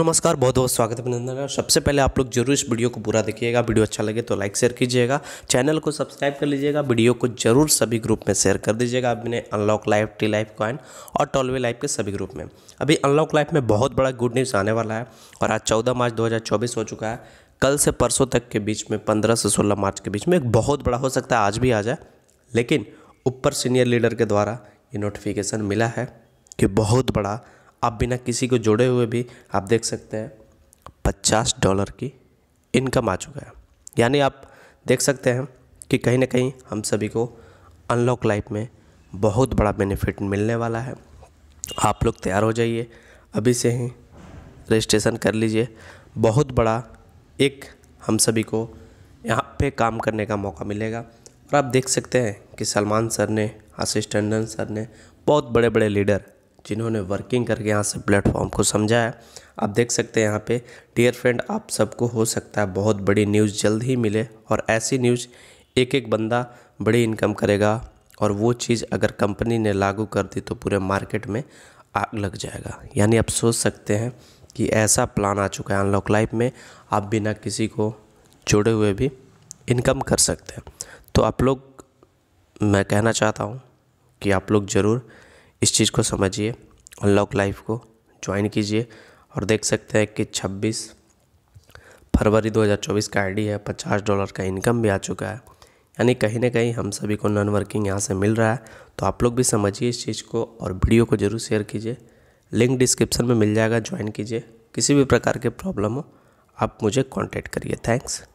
नमस्कार बहुत बहुत स्वागत है अभिनंदन सबसे पहले आप लोग जरूर इस वीडियो को पूरा देखिएगा वीडियो अच्छा लगे तो लाइक शेयर कीजिएगा चैनल को सब्सक्राइब कर लीजिएगा वीडियो को जरूर सभी ग्रुप में शेयर कर दीजिएगा अपने unlock life T life coin और टॉलवे लाइफ के सभी ग्रुप में अभी अनलॉक लाइफ में बहुत बड़ा गुड न्यूज़ आने वाला है और आज चौदह मार्च दो हो चुका है कल से परसों तक के बीच में पंद्रह से सोलह मार्च के बीच में एक बहुत बड़ा हो सकता है आज भी आ जाए लेकिन ऊपर सीनियर लीडर के द्वारा ये नोटिफिकेशन मिला है कि बहुत बड़ा आप बिना किसी को जोड़े हुए भी आप देख सकते हैं पचास डॉलर की इनकम आ चुका है यानी आप देख सकते हैं कि कहीं ना कहीं हम सभी को अनलॉक लाइफ में बहुत बड़ा बेनिफिट मिलने वाला है आप लोग तैयार हो जाइए अभी से ही रजिस्ट्रेशन कर लीजिए बहुत बड़ा एक हम सभी को यहाँ पे काम करने का मौका मिलेगा और आप देख सकते हैं कि सलमान सर ने आशीष टंडन सर ने बहुत बड़े बड़े लीडर जिन्होंने वर्किंग करके यहाँ से प्लेटफॉर्म को समझा है आप देख सकते हैं यहाँ पे डियर फ्रेंड आप सबको हो सकता है बहुत बड़ी न्यूज़ जल्द ही मिले और ऐसी न्यूज़ एक एक बंदा बड़ी इनकम करेगा और वो चीज़ अगर कंपनी ने लागू कर दी तो पूरे मार्केट में आग लग जाएगा यानी आप सोच सकते हैं कि ऐसा प्लान आ चुका है अनलॉक लाइफ में आप बिना किसी को जुड़े हुए भी इनकम कर सकते हैं तो आप लोग मैं कहना चाहता हूँ कि आप लोग ज़रूर इस चीज़ को समझिए अनलॉक लाइफ को ज्वाइन कीजिए और देख सकते हैं कि 26 फरवरी 2024 का आईडी है 50 डॉलर का इनकम भी आ चुका है यानी कहीं ना कहीं हम सभी को नॉन वर्किंग यहाँ से मिल रहा है तो आप लोग भी समझिए इस चीज़ को और वीडियो को ज़रूर शेयर कीजिए लिंक डिस्क्रिप्शन में मिल जाएगा ज्वाइन कीजिए किसी भी प्रकार के प्रॉब्लम हो आप मुझे कॉन्टेक्ट करिए थैंक्स